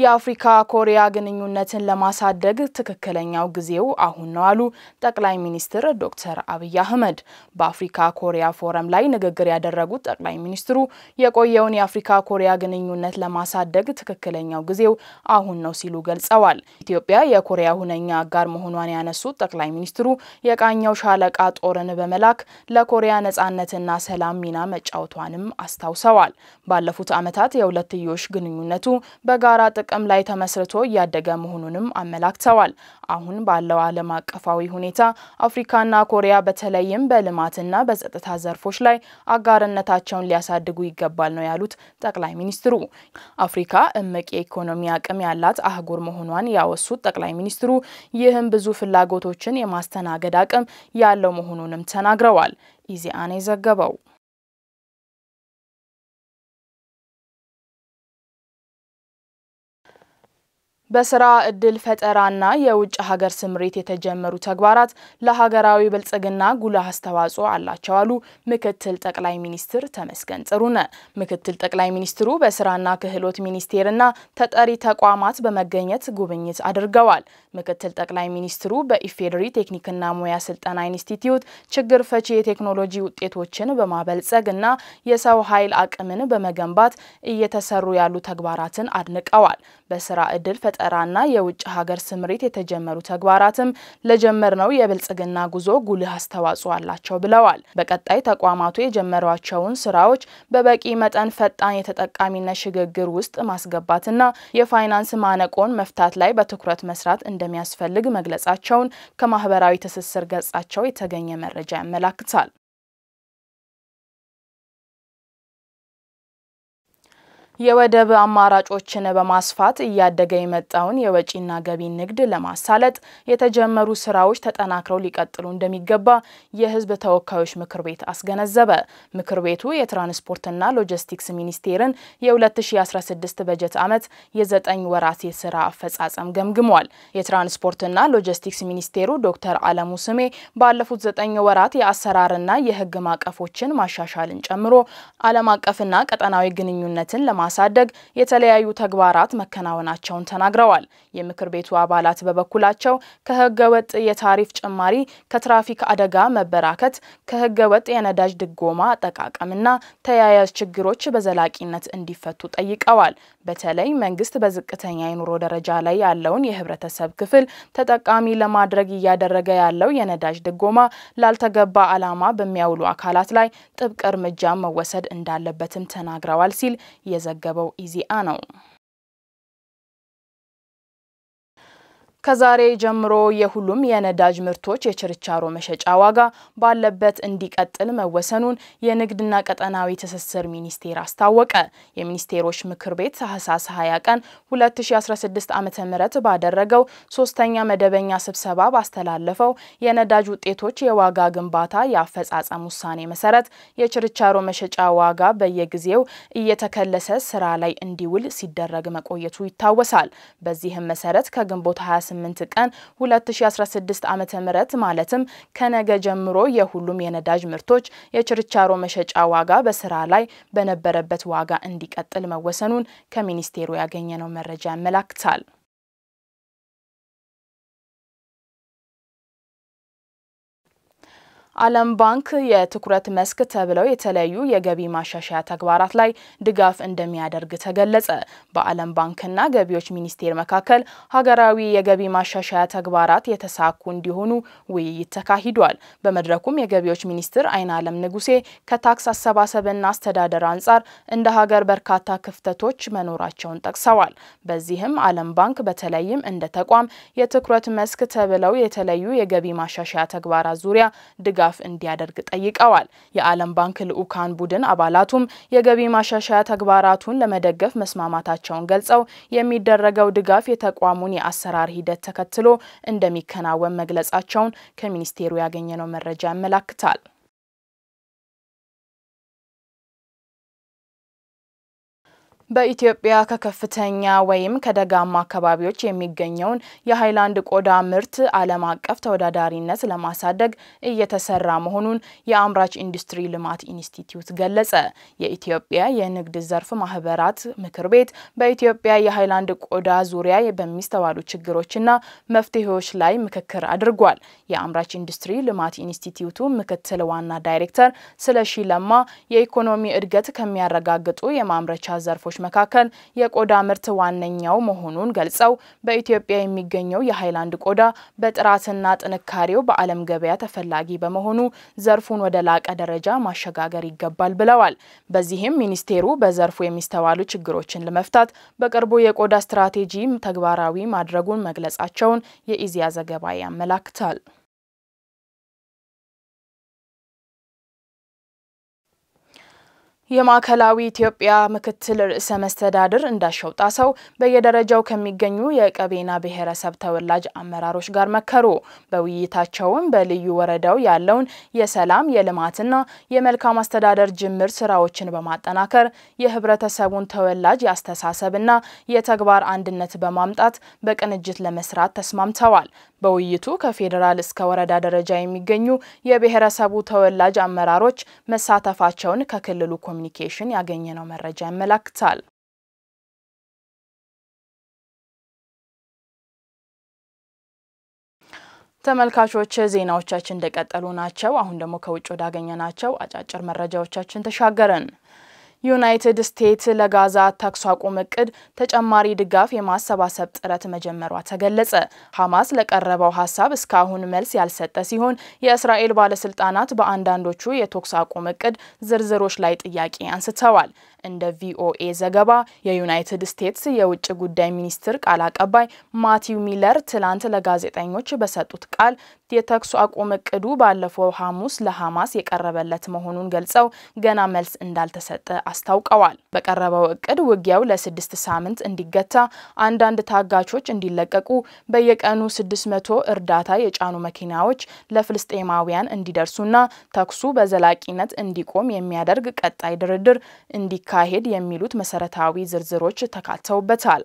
የአፍሪካ ኮሪያ ግንኙነትን ለማሳደግ ትክክለኛው ጊዜው አሁን ነው አሉ ጠቅላይ ሚኒስትር ዶክተር አብይ አህመድ። በአፍሪካ ኮሪያ ፎረም ላይ ንግግር ያደረጉት ጠቅላይ ሚኒስትሩ የቆየውን የአፍሪካ ኮሪያ ግንኙነት ለማሳደግ ትክክለኛው ጊዜው አሁን ነው ሲሉ ገልጸዋል። ኢትዮጵያ የኮሪያ ሁነኛ አጋር መሆኗን ያነሱት ጠቅላይ ሚኒስትሩ የቃኘው ሻለቃ ጦርን በመላክ ለኮሪያ ነጻነትና ሰላም ሚና መጫወቷንም አስታውሰዋል። ባለፉት ዓመታት የሁለትዮሽ ግንኙነቱ በጋራ ጥቅም ላይ ተመስርቶ እያደገ መሆኑንም አመላክተዋል። አሁን ባለው ዓለም አቀፋዊ ሁኔታ አፍሪካና ኮሪያ በተለይም በልማትና በጸጥታ ዘርፎች ላይ አጋርነታቸውን ሊያሳድጉ ይገባል ነው ያሉት ጠቅላይ ሚኒስትሩ። አፍሪካ እምቅ የኢኮኖሚ አቅም ያላት አህጉር መሆኗን ያወሱት ጠቅላይ ሚኒስትሩ ይህም ብዙ ፍላጎቶችን የማስተናገድ አቅም ያለው መሆኑንም ተናግረዋል። ኢዜአን የዘገበው በስራ እድል ፈጠራና የውጭ ሀገር ስምሪት የተጀመሩ ተግባራት ለሀገራዊ ብልጽግና ጉልህ አስተዋጽኦ አላቸው አሉ ምክትል ጠቅላይ ሚኒስትር ተመስገን ጥሩነህ። ምክትል ጠቅላይ ሚኒስትሩ በስራና ክህሎት ሚኒስቴርና ተጠሪ ተቋማት በመገኘት ጉብኝት አድርገዋል። ምክትል ጠቅላይ ሚኒስትሩ በኢፌዴሪ ቴክኒክና ሙያ ስልጠና ኢንስቲትዩት ችግር ፈቺ የቴክኖሎጂ ውጤቶችን በማበልጸግ እና የሰው ኃይል አቅምን በመገንባት እየተሰሩ ያሉ ተግባራትን አድንቀዋል። በስራ እድል ፈጠራና የውጭ ሀገር ስምሪት የተጀመሩ ተግባራትም ለጀመርነው የብልጽግና ጉዞ ጉልህ አስተዋጽኦ አላቸው ብለዋል። በቀጣይ ተቋማቱ የጀመሯቸውን ስራዎች በበቂ መጠን ፈጣን የተጠቃሚነት ሽግግር ውስጥ ማስገባትና የፋይናንስ ማነቆን መፍታት ላይ በትኩረት መስራት እንደሚያስፈልግ መግለጻቸውን ከማህበራዊ ትስስር ገጻቸው የተገኘ መረጃ ያመላክታል። የወደብ አማራጮችን በማስፋት እያደገ የመጣውን የወጪና ገቢ ንግድ ለማሳለጥ የተጀመሩ ስራዎች ተጠናክረው ሊቀጥሉ እንደሚገባ የሕዝብ ተወካዮች ምክር ቤት አስገነዘበ። ምክር ቤቱ የትራንስፖርትና ሎጂስቲክስ ሚኒስቴርን የ2016 በጀት ዓመት የዘጠኝ ወራት የስራ አፈጻጸም ገምግሟል። የትራንስፖርትና ሎጂስቲክስ ሚኒስቴሩ ዶክተር አለሙ ስሜ ባለፉት ዘጠኝ ወራት የአሰራርና የህግ ማዕቀፎችን ማሻሻልን ጨምሮ ዓለም አቀፍና ቀጠናዊ ግንኙነትን ለማ ለማሳደግ የተለያዩ ተግባራት መከናወናቸውን ተናግረዋል። የምክር ቤቱ አባላት በበኩላቸው ከህገ ወጥ የታሪፍ ጭማሪ፣ ከትራፊክ አደጋ መበራከት፣ ከህገ ወጥ የነዳጅ ድጎማ አጠቃቀምና ተያያዥ ችግሮች በዘላቂነት እንዲፈቱ ጠይቀዋል። በተለይ መንግስት በዝቅተኛ የኑሮ ደረጃ ላይ ያለውን የህብረተሰብ ክፍል ተጠቃሚ ለማድረግ እያደረገ ያለው የነዳጅ ድጎማ ላልተገባ ዓላማ በሚያውሉ አካላት ላይ ጥብቅ እርምጃ መወሰድ እንዳለበትም ተናግረዋል ሲል የዘ የዘገበው ኢዜአ ነው። ከዛሬ ጀምሮ የሁሉም የነዳጅ ምርቶች የችርቻሮ መሸጫ ዋጋ ባለበት እንዲቀጥል መወሰኑን የንግድና ቀጠናዊ ትስስር ሚኒስቴር አስታወቀ። የሚኒስቴሮች ምክር ቤት ታህሳስ 20 ቀን 2016 ዓ ም ባደረገው ሶስተኛ መደበኛ ስብሰባ ባስተላለፈው የነዳጅ ውጤቶች የዋጋ ግንባታ የአፈጻጸም ውሳኔ መሰረት የችርቻሮ መሸጫ ዋጋ በየጊዜው እየተከለሰ ስራ ላይ እንዲውል ሲደረግ መቆየቱ ይታወሳል። በዚህም መሰረት ከግንቦት 28 18 ቀን 2016 ዓ ም ማለትም ከነገ ጀምሮ የሁሉም የነዳጅ ምርቶች የችርቻሮ መሸጫ ዋጋ በስራ ላይ በነበረበት ዋጋ እንዲቀጥል መወሰኑን ከሚኒስቴሩ ያገኘነው መረጃ ያመላክታል። ዓለም ባንክ የትኩረት መስክ ተብለው የተለያዩ የገቢ ማሻሻያ ተግባራት ላይ ድጋፍ እንደሚያደርግ ተገለጸ። በዓለም ባንክና ገቢዎች ሚኒስቴር መካከል ሀገራዊ የገቢ ማሻሻያ ተግባራት የተሳኩ እንዲሆኑ ውይይት ተካሂዷል። በመድረኩም የገቢዎች ሚኒስትር አይን ንጉሴ ከታክስ አሰባሰብና አስተዳደር አንጻር እንደ ሀገር በርካታ ክፍተቶች መኖራቸውን ጠቅሰዋል። በዚህም ዓለም ባንክ በተለይም እንደ ተቋም የትኩረት መስክ ተብለው የተለዩ የገቢ ማሻሻያ ተግባራት ዙሪያ ድጋፍ ድጋፍ እንዲያደርግ ጠይቀዋል። የዓለም ባንክ ልዑካን ቡድን አባላቱም የገቢ ማሻሻያ ተግባራቱን ለመደገፍ መስማማታቸውን ገልጸው የሚደረገው ድጋፍ የተቋሙን የአሰራር ሂደት ተከትሎ እንደሚከናወን መግለጻቸውን ከሚኒስቴሩ ያገኘነው መረጃ ያመላክታል። በኢትዮጵያ ከከፍተኛ ወይም ከደጋማ አካባቢዎች የሚገኘውን የሃይላንድ ቆዳ ምርት ዓለም አቀፍ ተወዳዳሪነት ለማሳደግ እየተሰራ መሆኑን የአምራች ኢንዱስትሪ ልማት ኢንስቲትዩት ገለጸ። የኢትዮጵያ የንግድ ዘርፍ ማህበራት ምክር ቤት በኢትዮጵያ የሀይላንድ ቆዳ ዙሪያ በሚስተዋሉ ችግሮችና መፍትሄዎች ላይ ምክክር አድርጓል። የአምራች ኢንዱስትሪ ልማት ኢንስቲትዩቱ ምክትል ዋና ዳይሬክተር ስለሺ ለማ የኢኮኖሚ እድገት ከሚያረጋግጡ የማምረቻ ዘርፎች አቅራቢዎች መካከል የቆዳ ምርት ዋነኛው መሆኑን ገልጸው በኢትዮጵያ የሚገኘው የሃይላንድ ቆዳ በጥራትና ጥንካሬው በዓለም ገበያ ተፈላጊ በመሆኑ ዘርፉን ወደ ላቀ ደረጃ ማሸጋገር ይገባል ብለዋል። በዚህም ሚኒስቴሩ በዘርፉ የሚስተዋሉ ችግሮችን ለመፍታት በቅርቡ የቆዳ ስትራቴጂ ተግባራዊ ማድረጉን መግለጻቸውን የኢዜአ ዘገባ ያመላክታል። የማዕከላዊ ኢትዮጵያ ምክትል ርዕሰ መስተዳድር እንዳሻው ጣሰው በየደረጃው ከሚገኙ የቀቤና ብሔረሰብ ተወላጅ አመራሮች ጋር መከሩ። በውይይታቸውም በልዩ ወረዳው ያለውን የሰላም የልማትና የመልካም አስተዳደር ጅምር ስራዎችን በማጠናከር የህብረተሰቡን ተወላጅ የአስተሳሰብና የተግባር አንድነት በማምጣት በቅንጅት ለመስራት ተስማምተዋል። በውይይቱ ከፌዴራል እስከ ወረዳ ደረጃ የሚገኙ የብሔረሰቡ ተወላጅ አመራሮች መሳተፋቸውን ከክልሉ ኮሚኒኬሽን ያገኘነው መረጃ ያመላክታል። ተመልካቾች ዜናዎቻችን እንደቀጠሉ ናቸው። አሁን ደግሞ ከውጭ ወዳገኘ ናቸው አጫጭር መረጃዎቻችን ተሻገረን። ዩናይትድ ስቴትስ ለጋዛ ተኩስ አቁም እቅድ ተጨማሪ ድጋፍ የማሰባሰብ ጥረት መጀመሯ ተገለጸ። ሐማስ ለቀረበው ሀሳብ እስካሁን መልስ ያልሰጠ ሲሆን የእስራኤል ባለስልጣናት በአንዳንዶቹ የተኩስ አቁም እቅድ ዝርዝሮች ላይ ጥያቄ አንስተዋል። እንደ ቪኦኤ ዘገባ የዩናይትድ ስቴትስ የውጭ ጉዳይ ሚኒስትር ቃል አቀባይ ማቲው ሚለር ትላንት ለጋዜጠኞች በሰጡት ቃል የተኩስ አቁም እቅዱ ባለፈው ሐሙስ ለሐማስ የቀረበለት መሆኑን ገልጸው ገና መልስ እንዳልተሰጠ አስታውቀዋል። በቀረበው እቅድ ውጊያው ለስድስት ሳምንት እንዲገታ፣ አንዳንድ ታጋቾች እንዲለቀቁ፣ በየቀኑ 600 እርዳታ የጫኑ መኪናዎች ለፍልስጤማውያን እንዲደርሱና ተኩሱ በዘላቂነት እንዲቆም የሚያደርግ ቀጣይ ድርድር እንዲካ ካሄድ የሚሉት መሰረታዊ ዝርዝሮች ተካተውበታል።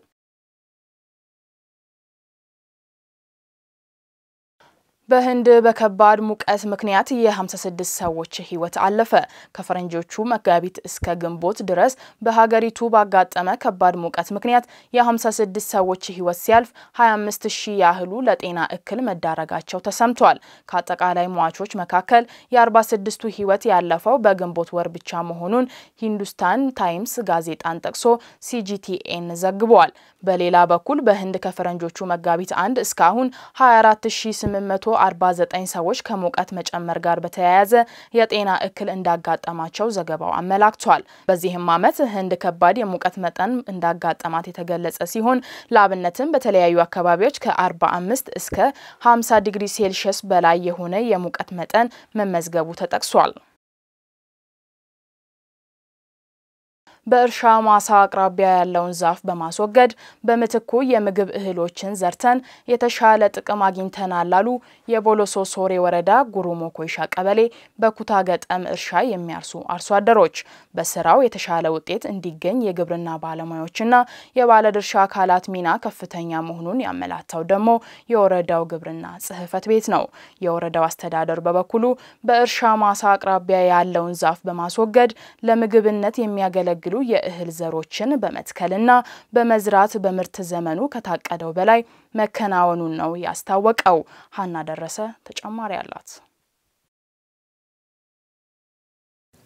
በህንድ በከባድ ሙቀት ምክንያት የ56 ሰዎች ህይወት አለፈ። ከፈረንጆቹ መጋቢት እስከ ግንቦት ድረስ በሀገሪቱ ባጋጠመ ከባድ ሙቀት ምክንያት የ56 ሰዎች ህይወት ሲያልፍ 25 ሺህ ያህሉ ለጤና እክል መዳረጋቸው ተሰምቷል። ከአጠቃላይ ሟቾች መካከል የ46ቱ ህይወት ያለፈው በግንቦት ወር ብቻ መሆኑን ሂንዱስታን ታይምስ ጋዜጣን ጠቅሶ ሲጂቲኤን ዘግቧል። በሌላ በኩል በህንድ ከፈረንጆቹ መጋቢት አንድ እስካሁን 24849 ሰዎች ከሙቀት መጨመር ጋር በተያያዘ የጤና እክል እንዳጋጠማቸው ዘገባው አመላክቷል። በዚህም ዓመት ህንድ ከባድ የሙቀት መጠን እንዳጋጠማት የተገለጸ ሲሆን ለአብነትም በተለያዩ አካባቢዎች ከ45 እስከ 50 ዲግሪ ሴልሺየስ በላይ የሆነ የሙቀት መጠን መመዝገቡ ተጠቅሷል። በእርሻ ማሳ አቅራቢያ ያለውን ዛፍ በማስወገድ በምትኩ የምግብ እህሎችን ዘርተን የተሻለ ጥቅም አግኝተናል አሉ የቦሎሶ ሶሬ ወረዳ ጉሩሞ ኮይሻ ቀበሌ በኩታ ገጠም እርሻ የሚያርሱ አርሶ አደሮች በስራው የተሻለ ውጤት እንዲገኝ የግብርና ባለሙያዎችና የባለድርሻ አካላት ሚና ከፍተኛ መሆኑን ያመላታው ደግሞ የወረዳው ግብርና ጽህፈት ቤት ነው። የወረዳው አስተዳደር በበኩሉ በእርሻ ማሳ አቅራቢያ ያለውን ዛፍ በማስወገድ ለምግብነት የሚያገለግሉ የእህል ዘሮችን በመትከልና በመዝራት በምርት ዘመኑ ከታቀደው በላይ መከናወኑን ነው ያስታወቀው። ሀና ደረሰ ተጨማሪ አላት።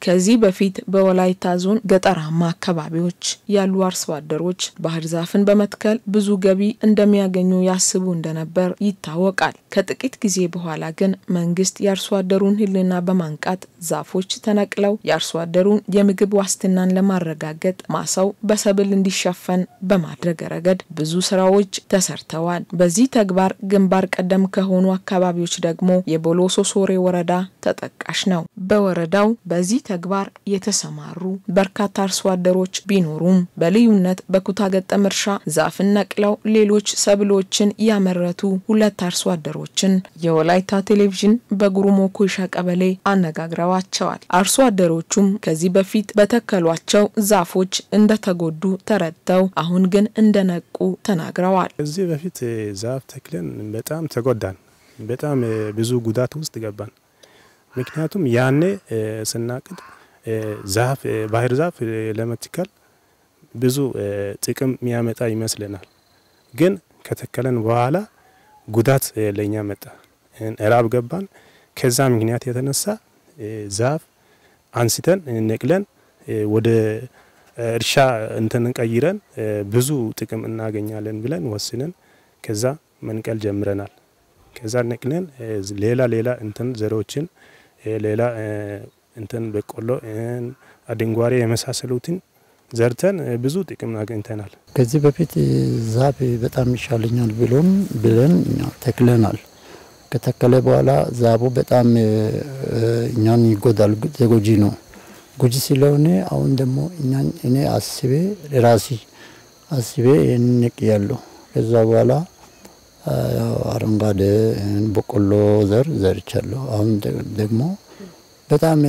ከዚህ በፊት በወላይታ ዞን ገጠራማ አካባቢዎች ያሉ አርሶ አደሮች ባህር ዛፍን በመትከል ብዙ ገቢ እንደሚያገኙ ያስቡ እንደነበር ይታወቃል። ከጥቂት ጊዜ በኋላ ግን መንግስት የአርሶ አደሩን ሕሊና በማንቃት ዛፎች ተነቅለው የአርሶ አደሩን የምግብ ዋስትናን ለማረጋገጥ ማሳው በሰብል እንዲሸፈን በማድረግ ረገድ ብዙ ስራዎች ተሰርተዋል። በዚህ ተግባር ግንባር ቀደም ከሆኑ አካባቢዎች ደግሞ የቦሎሶ ሶሬ ወረዳ ተጠቃሽ ነው። በወረዳው በዚህ ተግባር የተሰማሩ በርካታ አርሶ አደሮች ቢኖሩም በልዩነት በኩታ ገጠም እርሻ ዛፍን ነቅለው ሌሎች ሰብሎችን ያመረቱ ሁለት አርሶ አደሮችን የወላይታ ቴሌቪዥን በጉሩሞ ኮይሻ ቀበሌ አነጋግረዋቸዋል። አርሶ አደሮቹም ከዚህ በፊት በተከሏቸው ዛፎች እንደተጎዱ ተረድተው አሁን ግን እንደነቁ ተናግረዋል። ከዚህ በፊት ዛፍ ተክለን በጣም ተጎዳን። በጣም ብዙ ጉዳት ውስጥ ገባን። ምክንያቱም ያኔ ስናቅድ ዛፍ ባህር ዛፍ ለመትከል ብዙ ጥቅም የሚያመጣ ይመስለናል። ግን ከተከለን በኋላ ጉዳት ለእኛ መጣ፣ እራብ ገባን። ከዛ ምክንያት የተነሳ ዛፍ አንስተን ነቅለን ወደ እርሻ እንትን ቀይረን ብዙ ጥቅም እናገኛለን ብለን ወስነን ከዛ መንቀል ጀምረናል። ከዛ ነቅለን ሌላ ሌላ እንትን ዘሮችን ሌላ እንትን በቆሎ አድንጓሬ የመሳሰሉትን ዘርተን ብዙ ጥቅም አግኝተናል። ከዚህ በፊት ዛፍ በጣም ይሻለኛል ብሎም ብለን ተክለናል። ከተከለ በኋላ ዛቡ በጣም እኛን ይጎዳል፣ ጎጂ ነው። ጎጂ ስለሆነ አሁን ደግሞ እኔ አስቤ ራሴ አስቤ ንቅ ያለሁ ከዛ በኋላ አረንጓዴ በቆሎ ዘር ዘርቻለሁ። አሁን ደግሞ በጣም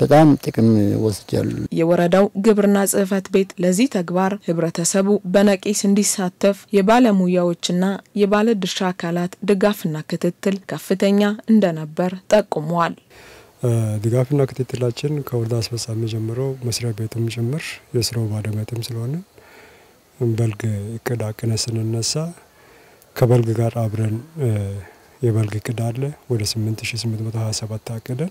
በጣም ጥቅም ወስጃሉ። የወረዳው ግብርና ጽህፈት ቤት ለዚህ ተግባር ህብረተሰቡ በነቂስ እንዲሳተፍ የባለሙያዎችና የባለድርሻ አካላት ድጋፍና ክትትል ከፍተኛ እንደነበር ጠቁመዋል። ድጋፍና ክትትላችን ከወረዳ አስፈጻሚ ጀምሮ መስሪያ ቤትም ጭምር የስራው ባለቤትም ስለሆነ በልግ እቅድ አቅነ ስንነሳ ከበልግ ጋር አብረን የበልግ እቅድ አለ ወደ 8827 አቅደን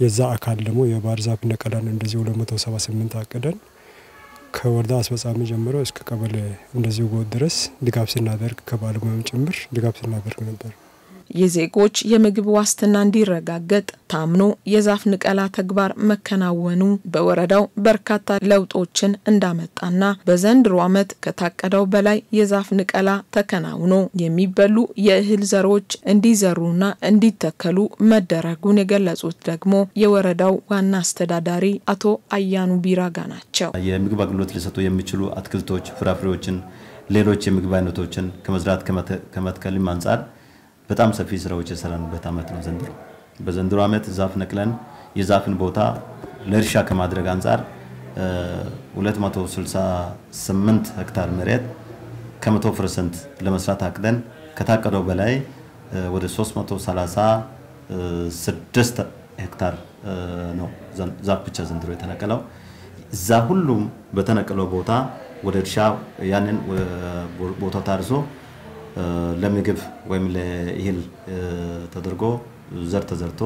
የዛ አካል ደግሞ የባህር ዛፍ ነቀላን እንደዚህ 278 አቅደን ከወረዳ አስፈጻሚ ጀምሮ እስከ ቀበሌ እንደዚሁ ድረስ ድጋፍ ስናደርግ ከባለሙያም ጭምር ድጋፍ ስናደርግ ነበር። የዜጎች የምግብ ዋስትና እንዲረጋገጥ ታምኖ የዛፍ ንቀላ ተግባር መከናወኑ በወረዳው በርካታ ለውጦችን እንዳመጣና በዘንድሮ ዓመት ከታቀደው በላይ የዛፍ ንቀላ ተከናውኖ የሚበሉ የእህል ዘሮች እንዲዘሩና እንዲተከሉ መደረጉን የገለጹት ደግሞ የወረዳው ዋና አስተዳዳሪ አቶ አያኑ ቢራጋ ናቸው። የምግብ አገልግሎት ሊሰጡ የሚችሉ አትክልቶች፣ ፍራፍሬዎችን፣ ሌሎች የምግብ አይነቶችን ከመዝራት ከመትከልም አንጻር በጣም ሰፊ ስራዎች የሰራንበት አመት ነው ዘንድሮ። በዘንድሮ አመት ዛፍ ነቅለን የዛፍን ቦታ ለእርሻ ከማድረግ አንጻር 268 ሄክታር መሬት ከመቶ ፐርሰንት ለመስራት አቅደን ከታቀደው በላይ ወደ 336 ሄክታር ነው ዛፍ ብቻ ዘንድሮ የተነቀለው። እዛ ሁሉም በተነቀለው ቦታ ወደ እርሻ ያንን ቦታ ታርሶ ለምግብ ወይም ለእህል ተደርጎ ዘር ተዘርቶ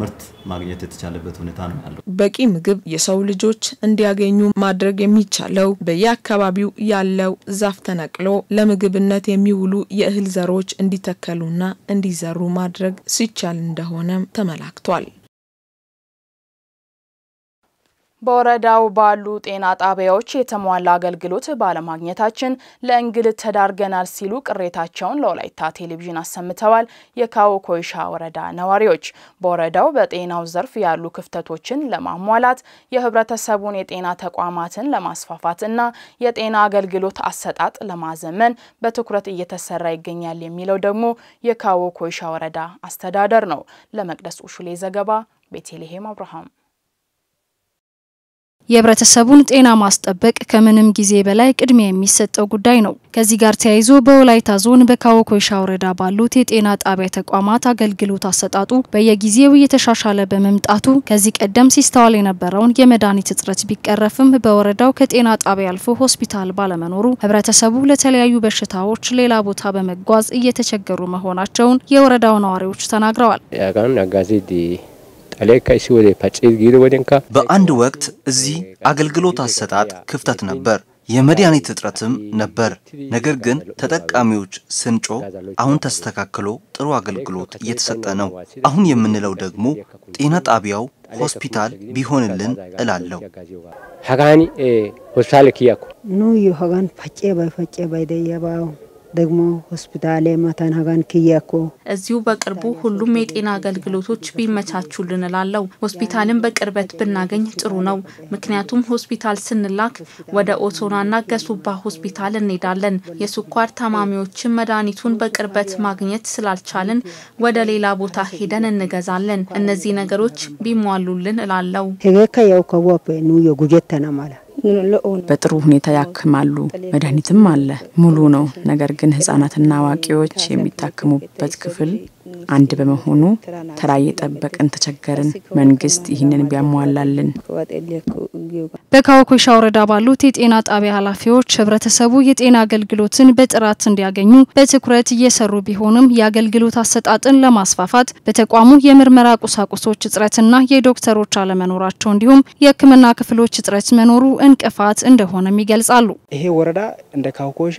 ምርት ማግኘት የተቻለበት ሁኔታ ነው ያለው። በቂ ምግብ የሰው ልጆች እንዲያገኙ ማድረግ የሚቻለው በየአካባቢው ያለው ዛፍ ተነቅሎ ለምግብነት የሚውሉ የእህል ዘሮች እንዲተከሉና እንዲዘሩ ማድረግ ሲቻል እንደሆነም ተመላክቷል። በወረዳው ባሉ ጤና ጣቢያዎች የተሟላ አገልግሎት ባለማግኘታችን ለእንግልት ተዳርገናል ሲሉ ቅሬታቸውን ለወላይታ ቴሌቪዥን አሰምተዋል የካው ኮይሻ ወረዳ ነዋሪዎች። በወረዳው በጤናው ዘርፍ ያሉ ክፍተቶችን ለማሟላት የህብረተሰቡን የጤና ተቋማትን ለማስፋፋት እና የጤና አገልግሎት አሰጣጥ ለማዘመን በትኩረት እየተሰራ ይገኛል የሚለው ደግሞ የካው ኮይሻ ወረዳ አስተዳደር ነው። ለመቅደስ ኡሹሌ ዘገባ ቤተልሔም አብርሃም የህብረተሰቡን ጤና ማስጠበቅ ከምንም ጊዜ በላይ ቅድሚያ የሚሰጠው ጉዳይ ነው። ከዚህ ጋር ተያይዞ በወላይታ ዞን በካዎ ኮይሻ ወረዳ ባሉት የጤና ጣቢያ ተቋማት አገልግሎት አሰጣጡ በየጊዜው እየተሻሻለ በመምጣቱ ከዚህ ቀደም ሲስተዋል የነበረውን የመድኃኒት እጥረት ቢቀረፍም በወረዳው ከጤና ጣቢያ አልፎ ሆስፒታል ባለመኖሩ ህብረተሰቡ ለተለያዩ በሽታዎች ሌላ ቦታ በመጓዝ እየተቸገሩ መሆናቸውን የወረዳው ነዋሪዎች ተናግረዋል። በአንድ ወቅት እዚህ አገልግሎት አሰጣጥ ክፍተት ነበር፣ የመድኃኒት እጥረትም ነበር። ነገር ግን ተጠቃሚዎች ስንጮ አሁን ተስተካክሎ ጥሩ አገልግሎት እየተሰጠ ነው። አሁን የምንለው ደግሞ ጤና ጣቢያው ሆስፒታል ቢሆንልን እላለሁ። ሀጋኒ ሆስፒታል ክያኩ ኑ ሀጋን ፈጬ ባይ ፈጬ ባይ ደየባው ደግሞ ሆስፒታል ማታን ሀጋን ክያኮ እዚሁ በቅርቡ ሁሉም የጤና አገልግሎቶች ቢመቻቹልን እላለሁ። ሆስፒታልን በቅርበት ብናገኝ ጥሩ ነው። ምክንያቱም ሆስፒታል ስንላክ ወደ ኦቶናና ገሱባ ሆስፒታል እንሄዳለን። የስኳር ታማሚዎችን መድኃኒቱን በቅርበት ማግኘት ስላልቻልን ወደ ሌላ ቦታ ሄደን እንገዛለን። እነዚህ ነገሮች ቢሟሉልን እላለሁ። ሄገካ ያው ከወ ኑ የጉጀተና ማለ በጥሩ ሁኔታ ያክማሉ። መድኃኒትም አለ፣ ሙሉ ነው። ነገር ግን ህጻናትና አዋቂዎች የሚታከሙበት ክፍል አንድ በመሆኑ ተራ እየጠበቅን ተቸገርን። መንግስት ይህንን ቢያሟላልን። በካወኮሻ ወረዳ ባሉት የጤና ጣቢያ ኃላፊዎች ህብረተሰቡ የጤና አገልግሎትን በጥራት እንዲያገኙ በትኩረት እየሰሩ ቢሆንም የአገልግሎት አሰጣጥን ለማስፋፋት በተቋሙ የምርመራ ቁሳቁሶች እጥረትና የዶክተሮች አለመኖራቸው እንዲሁም የህክምና ክፍሎች እጥረት መኖሩ እንቅፋት እንደሆነም ይገልጻሉ። ይሄ ወረዳ እንደ ካወኮሻ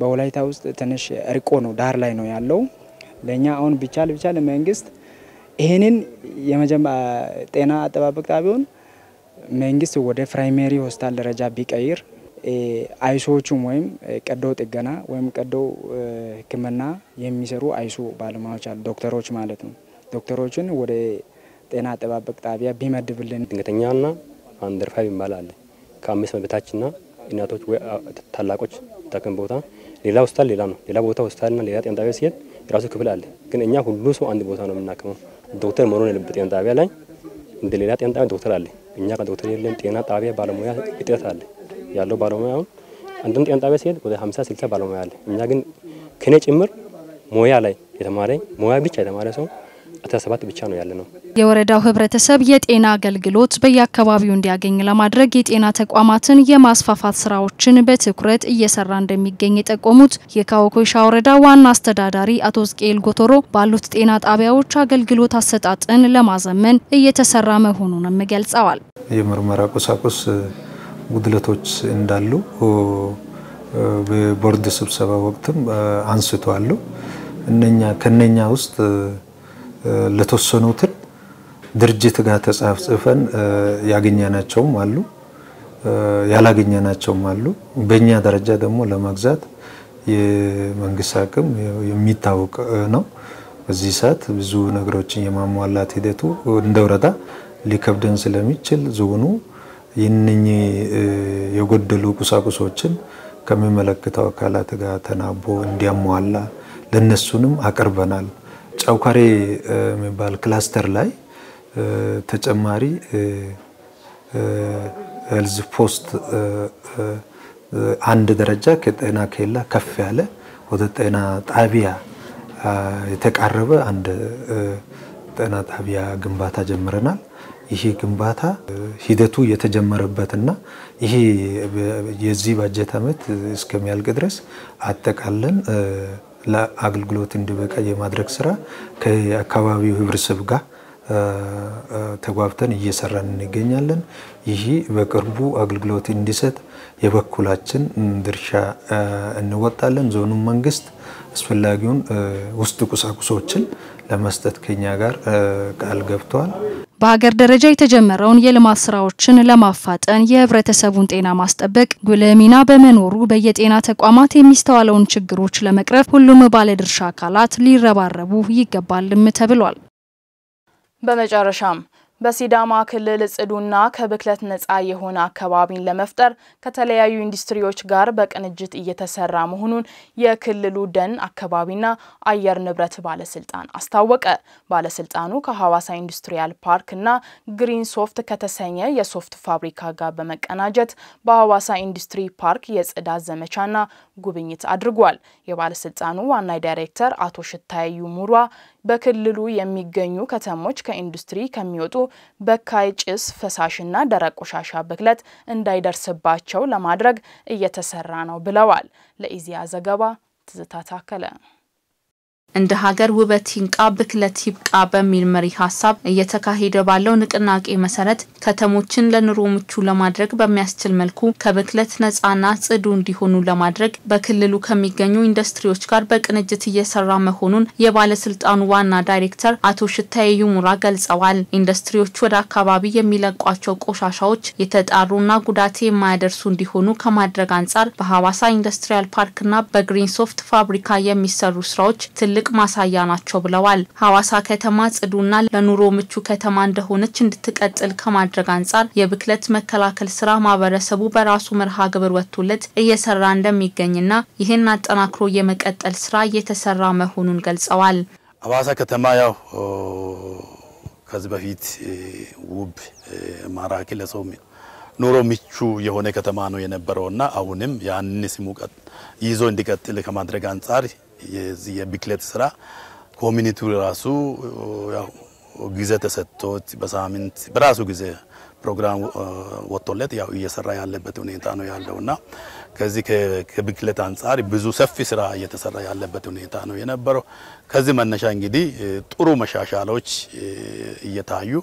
በወላይታ ውስጥ ትንሽ ርቆ ነው፣ ዳር ላይ ነው ያለው። ለእኛ አሁን ቢቻል ቢቻል መንግስት ይህንን ጤና አጠባበቅ ጣቢያውን መንግስት ወደ ፕራይሜሪ ሆስፒታል ደረጃ ቢቀይር አይሶዎቹም ወይም ቀዶ ጥገና ወይም ቀዶ ሕክምና የሚሰሩ አይሶ ባለሙያዎች አሉ፣ ዶክተሮች ማለት ነው። ዶክተሮችን ወደ ጤና አጠባበቅ ጣቢያ ቢመድብልን። ድንገተኛና አንደርፋ ይባል አለ ከአምስት መቤታችና እናቶች ታላቆች ተክም ቦታ ሌላ ሆስፒታል ሌላ ነው። ሌላ ቦታ ሆስፒታልና ሌላ ጤና ጣቢያ ሲሄድ የራሱ ክፍል አለ። ግን እኛ ሁሉ ሰው አንድ ቦታ ነው የምናክመው። ዶክተር መኖር የለበት ጤና ጣቢያ ላይ እንደ ሌላ ጤና ጣቢያ ዶክተር አለ። እኛ ጋር ዶክተር የለም። ጤና ጣቢያ ባለሙያ እጥረት አለ። ያለው ባለሙያ አሁን አንድም ጤና ጣቢያ ሲሄድ ወደ 50 60 ባለሙያ አለ። እኛ ግን ከኔ ጭምር ሙያ ላይ የተማረ ሙያ ብቻ የተማረ ሰው 17 ብቻ ነው ያለ ነው። የወረዳው ህብረተሰብ የጤና አገልግሎት በየአካባቢው እንዲያገኝ ለማድረግ የጤና ተቋማትን የማስፋፋት ስራዎችን በትኩረት እየሰራ እንደሚገኝ የጠቆሙት የካወኮሻ ወረዳ ዋና አስተዳዳሪ አቶ ዝቅኤል ጎቶሮ ባሉት ጤና ጣቢያዎች አገልግሎት አሰጣጥን ለማዘመን እየተሰራ መሆኑንም ገልጸዋል። የምርመራ ቁሳቁስ ጉድለቶች እንዳሉ በቦርድ ስብሰባ ወቅትም አንስቷሉ። እነኛ ከነኛ ውስጥ ለተወሰኑትን ድርጅት ጋር ተጻፍጽፈን ያገኘናቸውም አሉ፣ ያላገኘናቸውም አሉ። በእኛ ደረጃ ደግሞ ለመግዛት የመንግስት አቅም የሚታወቅ ነው። በዚህ ሰዓት ብዙ ነገሮችን የማሟላት ሂደቱ እንደ ወረዳ ሊከብደን ስለሚችል ዞኑ ይህንኚህ የጎደሉ ቁሳቁሶችን ከሚመለከተው አካላት ጋር ተናቦ እንዲያሟላ ለነሱንም አቅርበናል። ጫውካሬ የሚባል ክላስተር ላይ ተጨማሪ ሄልዝ ፖስት አንድ ደረጃ ከጤና ኬላ ከፍ ያለ ወደ ጤና ጣቢያ የተቃረበ አንድ ጤና ጣቢያ ግንባታ ጀምረናል። ይሄ ግንባታ ሂደቱ እና ይሄ የዚህ ባጀት ዓመት እስከሚያልቅ ድረስ አጠቃለን ለአገልግሎት እንዲበቃ የማድረግ ስራ ከአካባቢው ህብረተሰብ ጋር ተጓብተን እየሰራን እንገኛለን። ይህ በቅርቡ አገልግሎት እንዲሰጥ የበኩላችን ድርሻ እንወጣለን። ዞኑ መንግስት አስፈላጊውን ውስጥ ቁሳቁሶችን ለመስጠት ከኛ ጋር ቃል ገብተዋል። በሀገር ደረጃ የተጀመረውን የልማት ስራዎችን ለማፋጠን የህብረተሰቡን ጤና ማስጠበቅ ጉልህ ሚና በመኖሩ በየጤና ተቋማት የሚስተዋለውን ችግሮች ለመቅረፍ ሁሉም ባለድርሻ አካላት ሊረባረቡ ይገባልም ተብሏል። በመጨረሻም በሲዳማ ክልል ጽዱና ከብክለት ነፃ የሆነ አካባቢን ለመፍጠር ከተለያዩ ኢንዱስትሪዎች ጋር በቅንጅት እየተሰራ መሆኑን የክልሉ ደን አካባቢና አየር ንብረት ባለስልጣን አስታወቀ። ባለስልጣኑ ከሐዋሳ ኢንዱስትሪያል ፓርክና ግሪን ሶፍት ከተሰኘ የሶፍት ፋብሪካ ጋር በመቀናጀት በሐዋሳ ኢንዱስትሪ ፓርክ የጽዳት ዘመቻና ጉብኝት አድርጓል። የባለስልጣኑ ዋና ዳይሬክተር አቶ ሽታዩ ሙሯ በክልሉ የሚገኙ ከተሞች ከኢንዱስትሪ ከሚወጡ በካይ ጭስ፣ ፈሳሽና ደረቅ ቆሻሻ ብክለት እንዳይደርስባቸው ለማድረግ እየተሰራ ነው ብለዋል። ለኢዜአ ዘገባ ትዝታ ታከለ እንደ ሀገር ውበት ይንቃ ብክለት ይብቃ በሚል መሪ ሀሳብ እየተካሄደ ባለው ንቅናቄ መሰረት ከተሞችን ለኑሮ ምቹ ለማድረግ በሚያስችል መልኩ ከብክለት ነጻና ጽዱ እንዲሆኑ ለማድረግ በክልሉ ከሚገኙ ኢንዱስትሪዎች ጋር በቅንጅት እየሰራ መሆኑን የባለስልጣኑ ዋና ዳይሬክተር አቶ ሽታዬ ሙራ ገልጸዋል። ኢንዱስትሪዎቹ ወደ አካባቢ የሚለቋቸው ቆሻሻዎች የተጣሩና ጉዳት የማያደርሱ እንዲሆኑ ከማድረግ አንጻር በሐዋሳ ኢንዱስትሪያል ፓርክና በግሪንሶፍት ፋብሪካ የሚሰሩ ስራዎች ትልቅ ትልቅ ማሳያ ናቸው ብለዋል። ሐዋሳ ከተማ ጽዱና ለኑሮ ምቹ ከተማ እንደሆነች እንድትቀጥል ከማድረግ አንጻር የብክለት መከላከል ስራ ማህበረሰቡ በራሱ መርሃ ግብር ወጥቶለት እየሰራ እንደሚገኝና ይህን አጠናክሮ የመቀጠል ስራ እየተሰራ መሆኑን ገልጸዋል። ሐዋሳ ከተማ ያው ከዚህ በፊት ውብ ማራኪ ለሰው ኑሮ ምቹ የሆነ ከተማ ነው የነበረውና አሁንም ያን ስሙ ይዞ እንዲቀጥል ከማድረግ አንጻር የዚህ የብክለት ስራ ኮሚኒቲው ራሱ ጊዜ ተሰጥቶት በሳምንት በራሱ ጊዜ ፕሮግራም ወጥቶለት ያው እየሰራ ያለበት ሁኔታ ነው ያለውና ከዚህ ከብክለት አንጻር ብዙ ሰፊ ስራ እየተሰራ ያለበት ሁኔታ ነው የነበረው። ከዚህ መነሻ እንግዲህ ጥሩ መሻሻሎች እየታዩ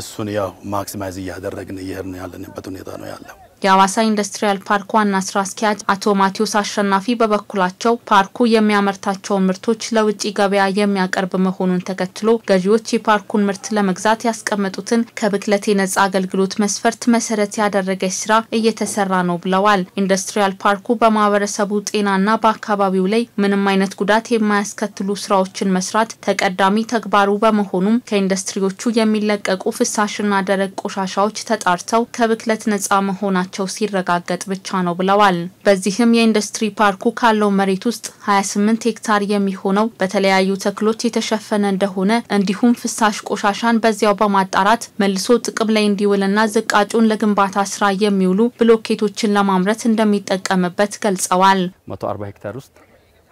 እሱን ያው ማክሲማይዝ እያደረግን እየሄድን ያለንበት ሁኔታ ነው ያለው። የአዋሳ ኢንዱስትሪያል ፓርክ ዋና ስራ አስኪያጅ አቶ ማቴዎስ አሸናፊ በበኩላቸው ፓርኩ የሚያመርታቸውን ምርቶች ለውጭ ገበያ የሚያቀርብ መሆኑን ተከትሎ ገዢዎች የፓርኩን ምርት ለመግዛት ያስቀመጡትን ከብክለት የነጻ አገልግሎት መስፈርት መሰረት ያደረገች ስራ እየተሰራ ነው ብለዋል። ኢንዱስትሪያል ፓርኩ በማህበረሰቡ ጤናና በአካባቢው ላይ ምንም አይነት ጉዳት የማያስከትሉ ስራዎችን መስራት ተቀዳሚ ተግባሩ በመሆኑም ከኢንዱስትሪዎቹ የሚለቀቁ ፍሳሽና ደረቅ ቆሻሻዎች ተጣርተው ከብክለት ነጻ መሆናቸው መሆናቸው ሲረጋገጥ ብቻ ነው ብለዋል። በዚህም የኢንዱስትሪ ፓርኩ ካለው መሬት ውስጥ 28 ሄክታር የሚሆነው በተለያዩ ተክሎች የተሸፈነ እንደሆነ እንዲሁም ፍሳሽ ቆሻሻን በዚያው በማጣራት መልሶ ጥቅም ላይ እንዲውልና ዝቃጩን ለግንባታ ስራ የሚውሉ ብሎኬቶችን ለማምረት እንደሚጠቀምበት ገልጸዋል። 140 ሄክታር ውስጥ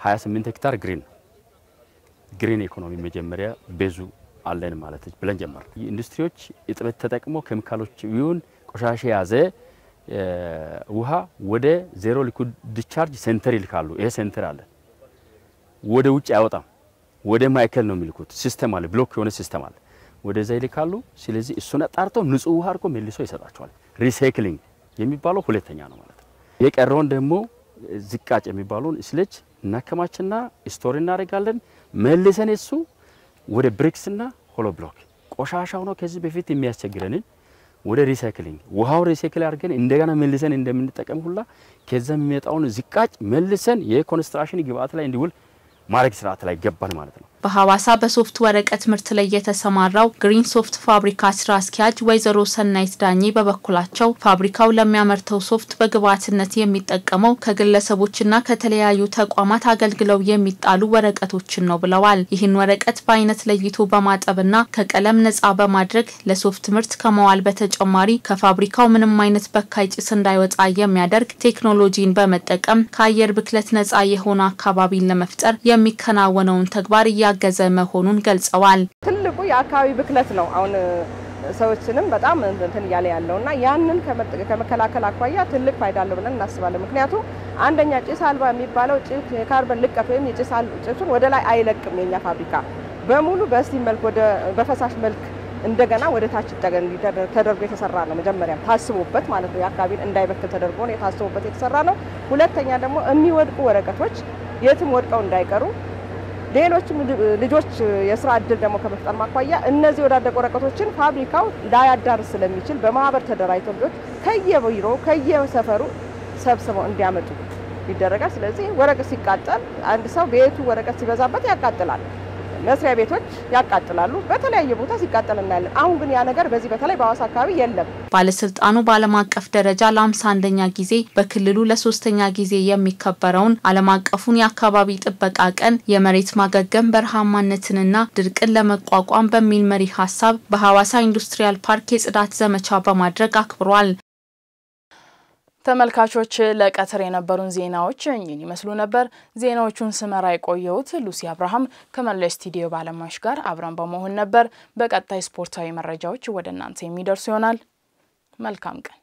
28 ሄክታር ግሪን ግሪን ኢኮኖሚ መጀመሪያ ቤዙ አለን ማለት ብለን ጀመር። ኢንዱስትሪዎች እጥበት ተጠቅሞ ኬሚካሎች ቢሆን ቆሻሻ የያዘ ውሃ ወደ ዜሮ ሊኩድ ዲስቻርጅ ሴንተር ይልካሉ። ይሄ ሴንተር አለ፣ ወደ ውጭ አይወጣም። ወደ ማይከል ነው የሚልኩት። ሲስተም አለ፣ ብሎክ የሆነ ሲስተም አለ፣ ወደዛ ይልካሉ። ስለዚህ እሱን አጣርተው ንጹህ ውሃ አድርጎ መልሶ ይሰጣቸዋል። ሪሳይክሊንግ የሚባለው ሁለተኛ ነው ማለት ነው። የቀረውን ደግሞ ዝቃጭ የሚባለውን ስለች እናከማችና ስቶሪ እናደርጋለን። መልሰን እሱ ወደ ብሪክስና ሆሎ ብሎክ ቆሻሻ ሆኖ ከዚህ በፊት የሚያስቸግረንን ወደ ሪሳይክሊንግ ውሃው ሪሳይክል አድርገን እንደገና መልሰን እንደምንጠቀም ሁላ ከዛ የሚመጣውን ዝቃጭ መልሰን የኮንስትራክሽን ግብአት ላይ እንዲውል ማድረግ ስርዓት ላይ ይገባል ማለት ነው። በሐዋሳ በሶፍት ወረቀት ምርት ላይ የተሰማራው ግሪን ሶፍት ፋብሪካ ስራ አስኪያጅ ወይዘሮ ሰናይት ዳኜ በበኩላቸው ፋብሪካው ለሚያመርተው ሶፍት በግብዓትነት የሚጠቀመው ከግለሰቦችና ከተለያዩ ተቋማት አገልግለው የሚጣሉ ወረቀቶችን ነው ብለዋል። ይህን ወረቀት በአይነት ለይቶ በማጠብና ከቀለም ነጻ በማድረግ ለሶፍት ምርት ከመዋል በተጨማሪ ከፋብሪካው ምንም አይነት በካይ ጭስ እንዳይወጣ የሚያደርግ ቴክኖሎጂን በመጠቀም ከአየር ብክለት ነጻ የሆነ አካባቢን ለመፍጠር የሚከናወነውን ተግባር እያ እያገዘ መሆኑን ገልጸዋል። ትልቁ የአካባቢ ብክለት ነው አሁን ሰዎችንም በጣም እንትን እያለ ያለው እና ያንን ከመከላከል አኳያ ትልቅ ፋይዳ አለው ብለን እናስባለን። ምክንያቱም አንደኛ ጭስ አልባ የሚባለው የካርበን ልቀት ወይም ጭሱን ወደ ላይ አይለቅም። የኛ ፋብሪካ በሙሉ በስቲም መልክ ወደ በፈሳሽ መልክ እንደገና ወደ ታች ተደርጎ የተሰራ ነው። መጀመሪያም ታስቦበት ማለት ነው። የአካባቢን እንዳይበክል ተደርጎ ታስቦበት የተሰራ ነው። ሁለተኛ ደግሞ የሚወድቁ ወረቀቶች የትም ወድቀው እንዳይቀሩ ሌሎችም ልጆች የስራ እድል ደግሞ ከመፍጠር ማኳያ እነዚህ ወዳደቁ ወረቀቶችን ፋብሪካው ላያዳርስ ስለሚችል በማህበር ተደራጅተው ልጆች ከየቢሮ ከየሰፈሩ ሰብስበው እንዲያመጡ ይደረጋል። ስለዚህ ወረቀት ሲቃጠል አንድ ሰው ቤቱ ወረቀት ሲበዛበት ያቃጥላል። መስሪያ ቤቶች ያቃጥላሉ። በተለያየ ቦታ ሲቃጠል እናያለን። አሁን ግን ያ ነገር በዚህ በተለይ በአዋሳ አካባቢ የለም። ባለስልጣኑ በዓለም አቀፍ ደረጃ ለአምሳ አንደኛ ጊዜ በክልሉ ለሶስተኛ ጊዜ የሚከበረውን ዓለም አቀፉን የአካባቢ ጥበቃ ቀን የመሬት ማገገም በረሃማነትንና ድርቅን ለመቋቋም በሚል መሪ ሀሳብ በሐዋሳ ኢንዱስትሪያል ፓርክ የጽዳት ዘመቻ በማድረግ አክብሯል። ተመልካቾች ለቀትር የነበሩን ዜናዎች እኝን ይመስሉ ነበር። ዜናዎቹን ስመራ የቆየሁት ሉሲ አብርሃም ከመላው ስቱዲዮ ባለሙያዎች ጋር አብረን በመሆን ነበር። በቀጣይ ስፖርታዊ መረጃዎች ወደ እናንተ የሚደርሱ ይሆናል። መልካም ቀን።